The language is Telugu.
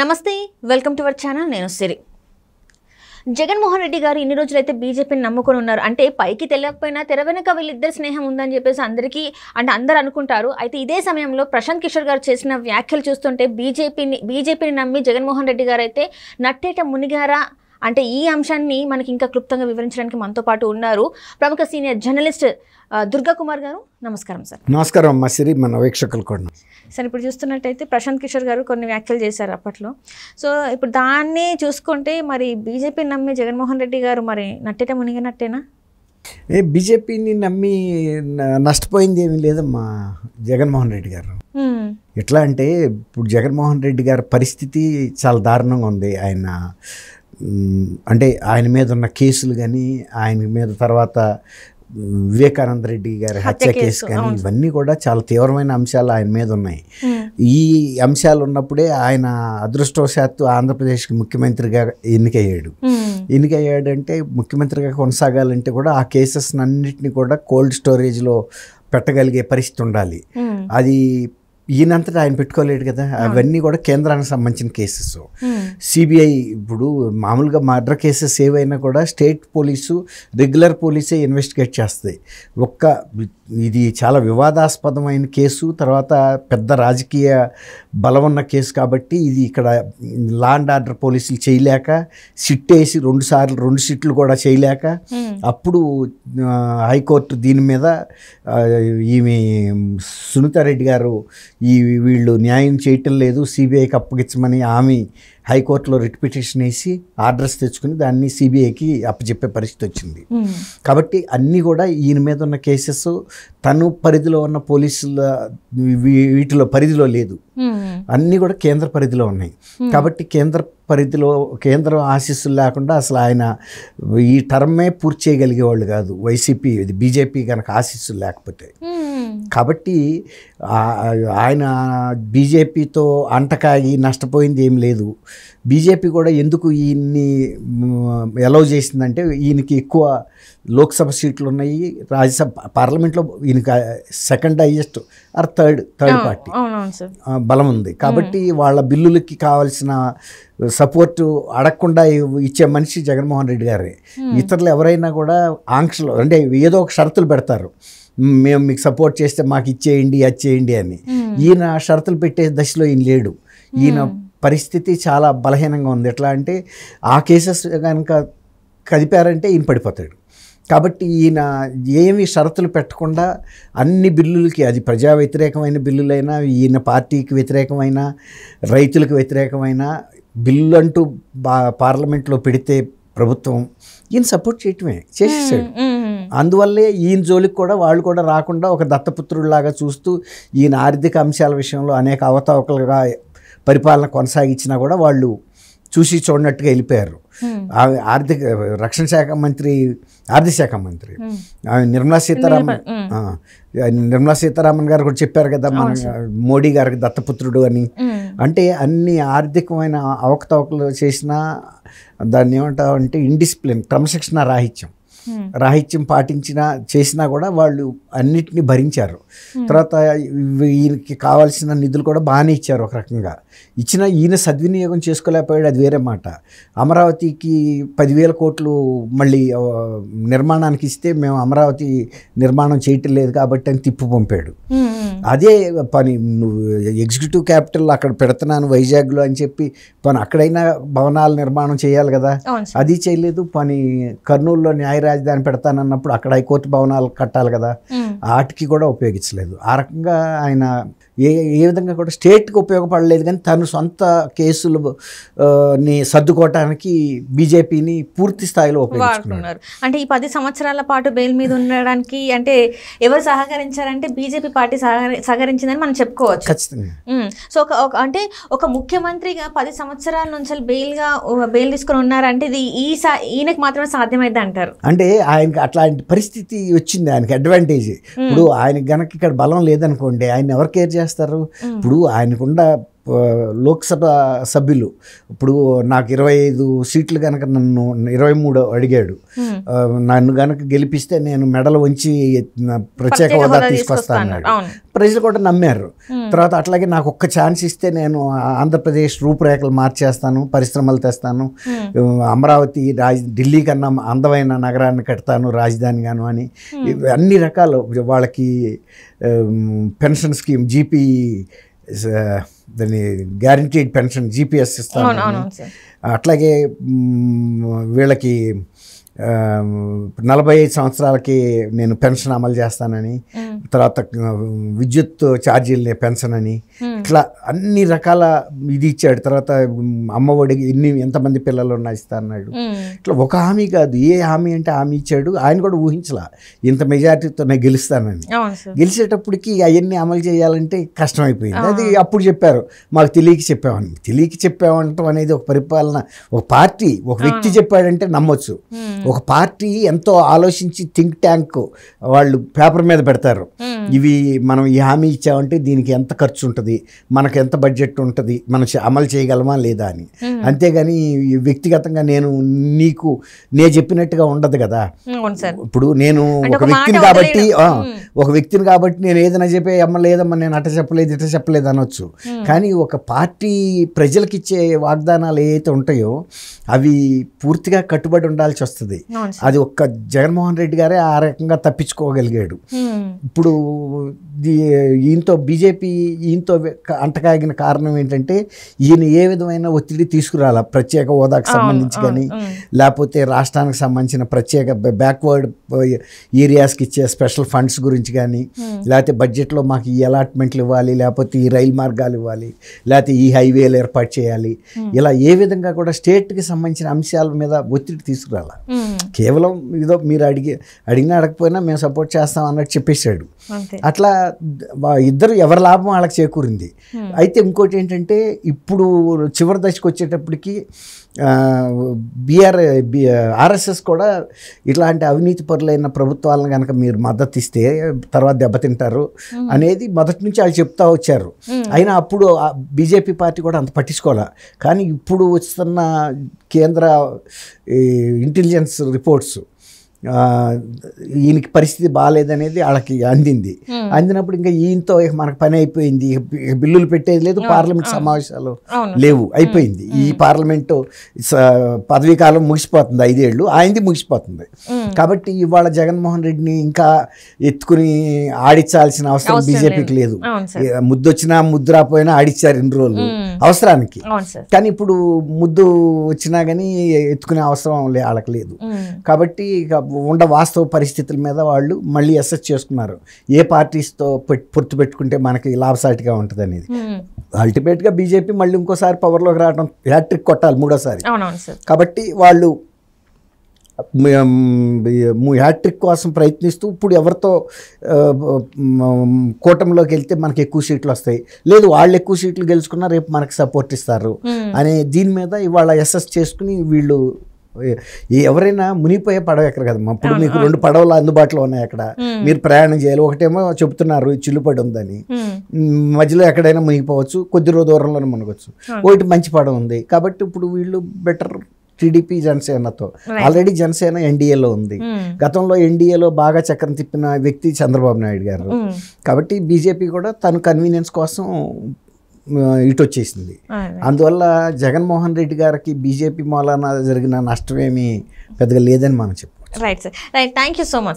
నమస్తే వెల్కమ్ టు అవర్ ఛానల్ నేను సిరి జగన్మోహన్ రెడ్డి గారు ఇన్ని రోజులైతే బీజేపీని నమ్ముకొని ఉన్నారు అంటే పైకి తెలియకపోయినా తెర వెనుక వీళ్ళిద్దరు స్నేహం ఉందని చెప్పేసి అందరికీ అంటే అందరు అనుకుంటారు అయితే ఇదే సమయంలో ప్రశాంత్ కిషోర్ గారు చేసిన వ్యాఖ్యలు చూస్తుంటే బీజేపీని బీజేపీని నమ్మి జగన్మోహన్ రెడ్డి గారు అయితే నట్టేట మునిగారా అంటే ఈ అంశాన్ని మనకి ఇంకా క్లుప్తంగా వివరించడానికి మనతో పాటు ఉన్నారు ప్రముఖ సీనియర్ జర్నలిస్ట్ దుర్గా కుమార్ గారు నమస్కారం సార్ నమస్కారం మా సిరి మన వీక్షకులు కూడా సార్ ఇప్పుడు చూస్తున్నట్టయితే ప్రశాంత్ కిషోర్ గారు కొన్ని వ్యాఖ్యలు చేశారు అప్పట్లో సో ఇప్పుడు దాన్ని చూసుకుంటే మరి బీజేపీ నమ్మి జగన్మోహన్ రెడ్డి గారు మరి నట్టేట మునిగినట్టేనా ఏ బీజేపీని నమ్మి నష్టపోయింది ఏమి లేదమ్మా జగన్మోహన్ రెడ్డి గారు ఎట్లా అంటే ఇప్పుడు జగన్మోహన్ రెడ్డి గారి పరిస్థితి చాలా దారుణంగా ఉంది ఆయన అంటే ఆయన మీద ఉన్న కేసులు కానీ ఆయన మీద తర్వాత వివేకానంద రెడ్డి గారి హత్య కేసు కానీ ఇవన్నీ కూడా చాలా తీవ్రమైన అంశాలు ఆయన మీద ఉన్నాయి ఈ అంశాలు ఉన్నప్పుడే ఆయన అదృష్టవశాత్తు ఆంధ్రప్రదేశ్కి ముఖ్యమంత్రిగా ఎన్నికయ్యాడు ఎన్నికయ్యాడు అంటే ముఖ్యమంత్రిగా కొనసాగాలంటే కూడా ఆ కేసెస్ అన్నింటినీ కూడా కోల్డ్ స్టోరేజ్లో పెట్టగలిగే పరిస్థితి ఉండాలి అది ఈయనంతటా ఆయన పెట్టుకోలేడు కదా అవన్నీ కూడా కేంద్రానికి సంబంధించిన కేసెస్ సిబిఐ ఇప్పుడు మామూలుగా మర్డర్ కేసెస్ ఏవైనా కూడా స్టేట్ పోలీసు రెగ్యులర్ పోలీసే ఇన్వెస్టిగేట్ చేస్తాయి ఒక్క ఇది చాలా వివాదాస్పదమైన కేసు తర్వాత పెద్ద రాజకీయ బలం ఉన్న కేసు కాబట్టి ఇది ఇక్కడ లా అండ్ ఆర్డర్ పోలీసులు చేయలేక సిట్ వేసి రెండు సార్లు రెండు సిట్లు కూడా చేయలేక అప్పుడు హైకోర్టు దీని మీద ఈమె సునీతారెడ్డి గారు ఈ వీళ్ళు న్యాయం చేయటం లేదు సిబిఐకి అప్పగించమని ఆమె హైకోర్టులో రిట్ పిటిషన్ వేసి ఆర్డర్స్ తెచ్చుకుని దాన్ని సిబిఐకి అప్పచెప్పే పరిస్థితి వచ్చింది కాబట్టి అన్నీ కూడా ఈయన మీద ఉన్న కేసెస్ తను పరిధిలో ఉన్న పోలీసుల వీటిలో పరిధిలో లేదు అన్నీ కూడా కేంద్ర పరిధిలో ఉన్నాయి కాబట్టి కేంద్ర పరిధిలో కేంద్రం ఆశీస్సులు లేకుండా అసలు ఆయన ఈ టర్మే పూర్తి చేయగలిగేవాళ్ళు కాదు వైసీపీ ఇది బీజేపీ కనుక ఆశీస్సులు లేకపోతే కాబట్టి ఆయన బీజేపీతో అంటకాగి నష్టపోయింది ఏం లేదు బీజేపీ కూడా ఎందుకు ఈయన్ని అలౌ చేసిందంటే ఈయనకి ఎక్కువ లోక్సభ సీట్లు ఉన్నాయి రాజ్యసభ పార్లమెంట్లో ఈయనకి second highest or third third party బలం ఉంది కాబట్టి వాళ్ళ బిల్లులకి కావాల్సిన సపోర్ట్ అడగకుండా ఇచ్చే మనిషి జగన్మోహన్ రెడ్డి గారే ఇతరులు ఎవరైనా కూడా ఆంక్షలు అంటే ఏదో ఒక షరతులు పెడతారు మేము మీకు సపోర్ట్ చేస్తే మాకు ఇచ్చేయండి అది చేయండి అని ఈయన షరతులు పెట్టే దశలో ఈయన లేడు ఈయన పరిస్థితి చాలా బలహీనంగా ఉంది ఎట్లా అంటే ఆ కేసెస్ కనుక కదిపారంటే ఈయన పడిపోతాడు కాబట్టి ఈయన ఏమి షరతులు పెట్టకుండా అన్ని బిల్లులకి అది ప్రజా వ్యతిరేకమైన బిల్లులైనా ఈయన పార్టీకి వ్యతిరేకమైన రైతులకు వ్యతిరేకమైన బిల్లు అంటూ బా పార్లమెంట్లో పెడితే ప్రభుత్వం ఈయన సపోర్ట్ చేయటమే చేసేసాడు అందువల్లే ఈయన జోలికి కూడా వాళ్ళు కూడా రాకుండా ఒక దత్తపుత్రుడిలాగా చూస్తూ ఈయన ఆర్థిక అంశాల విషయంలో అనేక అవతవకలుగా పరిపాలన కొనసాగించినా కూడా వాళ్ళు చూసి చూడనట్టుగా వెళ్ళిపోయారు hmm. ఆర్థిక రక్షణ శాఖ మంత్రి ఆర్థిక శాఖ మంత్రి hmm. నిర్మలా సీతారామన్ hmm. నిర్మలా సీతారామన్ గారు కూడా చెప్పారు కదా మన మోడీ గారికి దత్తపుత్రుడు అని అంటే అన్ని ఆర్థికమైన అవకతవకలు చేసిన దాన్ని అంటే ఇండిసిప్లిన్ క్రమశిక్షణ రాహిత్యం Hmm. రాహిత్యం పాటించినా చేసినా కూడా వాళ్ళు అన్నిటిని భరించారు hmm. తర్వాత ఈయనకి కావాల్సిన నిధులు కూడా బాగానే ఇచ్చారు ఒక రకంగా ఇచ్చిన ఈయన సద్వినియోగం చేసుకోలేకపోయాడు అది వేరే మాట అమరావతికి పదివేల కోట్లు మళ్ళీ నిర్మాణానికి ఇస్తే మేము అమరావతి నిర్మాణం చేయటం లేదు కాబట్టి అని తిప్పు పంపాడు hmm, అదే పని నువ్వు ఎగ్జిక్యూటివ్ క్యాపిటల్ అక్కడ పెడుతున్నాను వైజాగ్లో అని చెప్పి పని అక్కడైనా భవనాలు నిర్మాణం చేయాలి కదా అది చేయలేదు పని కర్నూలులో న్యాయ రాజధాని పెడతానన్నప్పుడు అక్కడ హైకోర్టు భవనాలు కట్టాలి కదా వాటికి కూడా ఉపయోగించలేదు ఆ రకంగా ఆయన ఏ ఏ విధంగా కూడా స్టేట్కి ఉపయోగపడలేదు కానీ తను సొంత కేసులు ని సర్దుకోవటానికి బీజేపీని పూర్తి స్థాయిలో ఉపయోగించుకున్నారు అంటే ఈ పది సంవత్సరాల పాటు బెయిల్ మీద ఉండడానికి అంటే ఎవరు సహకరించారంటే బీజేపీ పార్టీ సహకరించిందని మనం చెప్పుకోవచ్చు ఖచ్చితంగా సో ఒక అంటే ఒక ముఖ్యమంత్రిగా పది సంవత్సరాల నుంచి బెయిల్గా బెయిల్ తీసుకొని ఉన్నారంటే ఇది ఈ ఈయనకు మాత్రమే సాధ్యమైంది అంటారు అంటే ఆయనకి అట్లాంటి పరిస్థితి వచ్చింది ఆయనకి అడ్వాంటేజ్ ఇప్పుడు ఆయన గనక ఇక్కడ బలం లేదనుకోండి ఆయన ఎవరు కేర్ చేస్తారు చేస్తారు ఇప్పుడు ఆయనకుండా లోక్సభ సభ్యులు ఇప్పుడు నాకు ఇరవై ఐదు సీట్లు కనుక నన్ను ఇరవై మూడు అడిగాడు నన్ను కనుక గెలిపిస్తే నేను మెడలు ఉంచి ప్రత్యేక హోదా తీసుకొస్తాను ప్రజలు కూడా నమ్మారు తర్వాత అట్లాగే నాకు ఒక్క ఛాన్స్ ఇస్తే నేను ఆంధ్రప్రదేశ్ రూపురేఖలు మార్చేస్తాను పరిశ్రమలు తెస్తాను అమరావతి రాజ్ ఢిల్లీ కన్నా అందమైన నగరాన్ని కడతాను రాజధానిగాను అని అన్ని రకాలు వాళ్ళకి పెన్షన్ స్కీమ్ జీపీ దాన్ని గ్యారంటీడ్ పెన్షన్ జీపీఎస్ ఇస్తాను అట్లాగే వీళ్ళకి నలభై ఐదు సంవత్సరాలకి నేను పెన్షన్ అమలు చేస్తానని తర్వాత విద్యుత్ ఛార్జీలు అని ఇట్లా అన్ని రకాల ఇది ఇచ్చాడు తర్వాత అమ్మ ఒడి ఇన్ని ఎంతమంది పిల్లలు ఉన్నా అన్నాడు ఇట్లా ఒక హామీ కాదు ఏ హామీ అంటే హామీ ఇచ్చాడు ఆయన కూడా ఊహించలా ఇంత మెజారిటీతో నేను గెలుస్తానని గెలిచేటప్పటికి అవన్నీ అమలు చేయాలంటే కష్టమైపోయింది అది అప్పుడు చెప్పారు మాకు తెలియక చెప్పామని తెలియక చెప్పామంటాం అనేది ఒక పరిపాలన ఒక పార్టీ ఒక వ్యక్తి చెప్పాడంటే నమ్మొచ్చు ఒక పార్టీ ఎంతో ఆలోచించి థింక్ ట్యాంక్ వాళ్ళు పేపర్ మీద పెడతారు hmm. ఇవి మనం ఈ హామీ ఇచ్చామంటే దీనికి ఎంత ఖర్చు ఉంటుంది మనకు ఎంత బడ్జెట్ ఉంటుంది మనం అమలు చేయగలమా లేదా అని hmm. అంతేగాని వ్యక్తిగతంగా నేను నీకు నే చెప్పినట్టుగా ఉండదు కదా hmm, ఇప్పుడు నేను ఒక వ్యక్తిని కాబట్టి ఒక వ్యక్తిని కాబట్టి నేను ఏదైనా చెప్పే అమ్మ లేదమ్మా నేను అట చెప్పలేదు ఇట చెప్పలేదు అనొచ్చు కానీ ఒక పార్టీ ప్రజలకిచ్చే వాగ్దానాలు ఏవైతే ఉంటాయో అవి పూర్తిగా కట్టుబడి ఉండాల్సి వస్తుంది జరిగింది అది ఒక్క జగన్మోహన్ రెడ్డి గారే ఆ రకంగా తప్పించుకోగలిగాడు ఇప్పుడు ఈయనతో బీజేపీ ఈయనతో అంటకాగిన కారణం ఏంటంటే ఈయన ఏ విధమైన ఒత్తిడి తీసుకురాల ప్రత్యేక హోదాకు సంబంధించి కానీ లేకపోతే రాష్ట్రానికి సంబంధించిన ప్రత్యేక బ్యాక్వర్డ్ ఏరియాస్కి ఇచ్చే స్పెషల్ ఫండ్స్ గురించి కానీ లేకపోతే బడ్జెట్లో మాకు ఈ అలాట్మెంట్లు ఇవ్వాలి లేకపోతే ఈ రైలు మార్గాలు ఇవ్వాలి లేకపోతే ఈ హైవేలు ఏర్పాటు చేయాలి ఇలా ఏ విధంగా కూడా స్టేట్కి సంబంధించిన అంశాల మీద ఒత్తిడి తీసుకురాలా కేవలం ఇదో మీరు అడిగి అడిగినా అడగకపోయినా మేము సపోర్ట్ చేస్తాం అన్నట్టు చెప్పేశాడు అట్లా ఇద్దరు ఎవరి లాభం వాళ్ళకి చేకూరింది అయితే ఇంకోటి ఏంటంటే ఇప్పుడు చివరి దశకు వచ్చేటప్పటికి బీఆర్ ఆర్ఎస్ఎస్ కూడా ఇట్లాంటి అవినీతి పరులైన ప్రభుత్వాలను కనుక మీరు మద్దతు ఇస్తే తర్వాత దెబ్బతింటారు అనేది మొదటి నుంచి వాళ్ళు చెప్తా వచ్చారు అయినా అప్పుడు బీజేపీ పార్టీ కూడా అంత పట్టించుకోవాలి కానీ ఇప్పుడు వస్తున్న కేంద్ర ఇంటెలిజెన్స్ reports ఈయనకి పరిస్థితి బాగాలేదనేది వాళ్ళకి అందింది అందినప్పుడు ఇంకా ఈయనతో మనకు పని అయిపోయింది బిల్లులు పెట్టేది లేదు పార్లమెంట్ సమావేశాలు లేవు అయిపోయింది ఈ పార్లమెంటు పదవీ కాలం ముగిసిపోతుంది ఐదేళ్ళు ఆయనది ముగిసిపోతుంది కాబట్టి ఇవాళ జగన్మోహన్ రెడ్డిని ఇంకా ఎత్తుకుని ఆడించాల్సిన అవసరం బీజేపీకి లేదు ముద్దొచ్చినా ముద్దు రాపోయినా ఆడిచ్చారు ఇన్ని రోజులు అవసరానికి కానీ ఇప్పుడు ముద్దు వచ్చినా కానీ ఎత్తుకునే అవసరం వాళ్ళకి లేదు కాబట్టి ఉండ వాస్తవ పరిస్థితుల మీద వాళ్ళు మళ్ళీ అసెస్ చేసుకున్నారు ఏ పార్టీస్తో పొత్తు పెట్టుకుంటే మనకి లాభసాటిగా ఉంటుంది అనేది అల్టిమేట్గా బీజేపీ మళ్ళీ ఇంకోసారి పవర్లోకి రావడం హ్యాట్రిక్ కొట్టాలి మూడోసారి కాబట్టి వాళ్ళు హ్యాట్రిక్ కోసం ప్రయత్నిస్తూ ఇప్పుడు ఎవరితో కూటమిలోకి వెళ్తే మనకి ఎక్కువ సీట్లు వస్తాయి లేదు వాళ్ళు ఎక్కువ సీట్లు గెలుచుకున్నా రేపు మనకి సపోర్ట్ ఇస్తారు అనే దీని మీద ఇవాళ ఎస్ఎస్ చేసుకుని వీళ్ళు ఎవరైనా మునిగిపోయే పడవ ఎక్కడ కదా అప్పుడు మీకు రెండు పడవలు అందుబాటులో ఉన్నాయి అక్కడ మీరు ప్రయాణం చేయాలి ఒకటేమో చెప్తున్నారు చిల్లుపడి ఉందని మధ్యలో ఎక్కడైనా మునిగిపోవచ్చు కొద్ది రోజు దూరంలోనే మునగవచ్చు ఒకటి మంచి పడవ ఉంది కాబట్టి ఇప్పుడు వీళ్ళు బెటర్ టీడీపీ జనసేనతో ఆల్రెడీ జనసేన ఎన్డీఏలో ఉంది గతంలో ఎన్డీఏలో బాగా చక్రం తిప్పిన వ్యక్తి చంద్రబాబు నాయుడు గారు కాబట్టి బీజేపీ కూడా తన కన్వీనియన్స్ కోసం ఇటు వచ్చేసింది అందువల్ల జగన్మోహన్ రెడ్డి గారికి బీజేపీ మూలాన జరిగిన నష్టమేమి పెద్దగా లేదని మనం చెప్పు right sir right thank you so much